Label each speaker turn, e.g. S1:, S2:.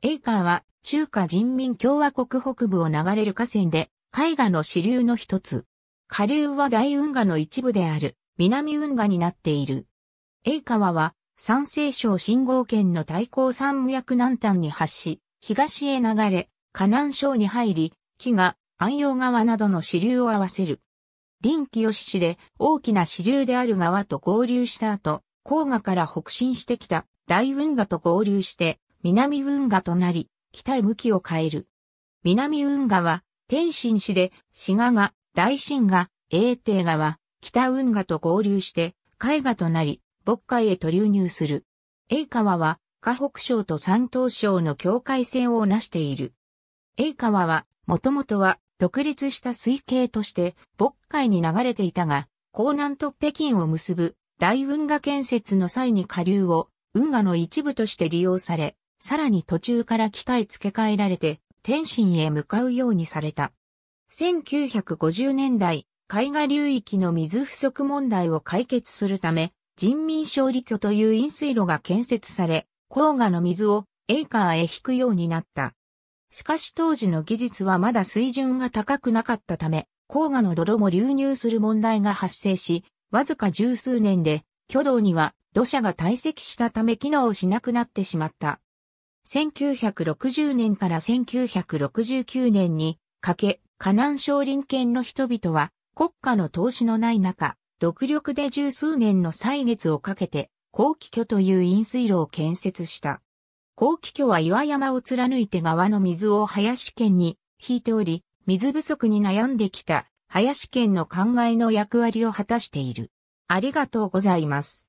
S1: エイカーは中華人民共和国北部を流れる河川で、海河の支流の一つ。下流は大運河の一部である、南運河になっている。エイ川は、山西省信号圏の対抗山脈南端に発し、東へ流れ、河南省に入り、木が安陽川などの支流を合わせる。臨機吉市で大きな支流である川と合流した後、黄河から北進してきた大運河と合流して、南運河となり、北へ向きを変える。南運河は、天津市で、滋賀が、大新河、永定川、北運河と合流して、海河となり、渤海へと流入する。永川は、河北省と山東省の境界線を成している。永川は、もともとは、独立した水系として、渤海に流れていたが、江南と北京を結ぶ大運河建設の際に下流を運河の一部として利用され、さらに途中から機体付け替えられて、天津へ向かうようにされた。1950年代、海岸流域の水不足問題を解決するため、人民勝利居という飲水路が建設され、黄河の水をエイカーへ引くようになった。しかし当時の技術はまだ水準が高くなかったため、黄河の泥も流入する問題が発生し、わずか十数年で、挙動には土砂が堆積したため機能しなくなってしまった。1960年から1969年にかけ、河南省林県の人々は国家の投資のない中、独力で十数年の歳月をかけて、高気居という飲水路を建設した。高気居は岩山を貫いて川の水を林県に引いており、水不足に悩んできた林県の考えの役割を果たしている。ありがとうございま
S2: す。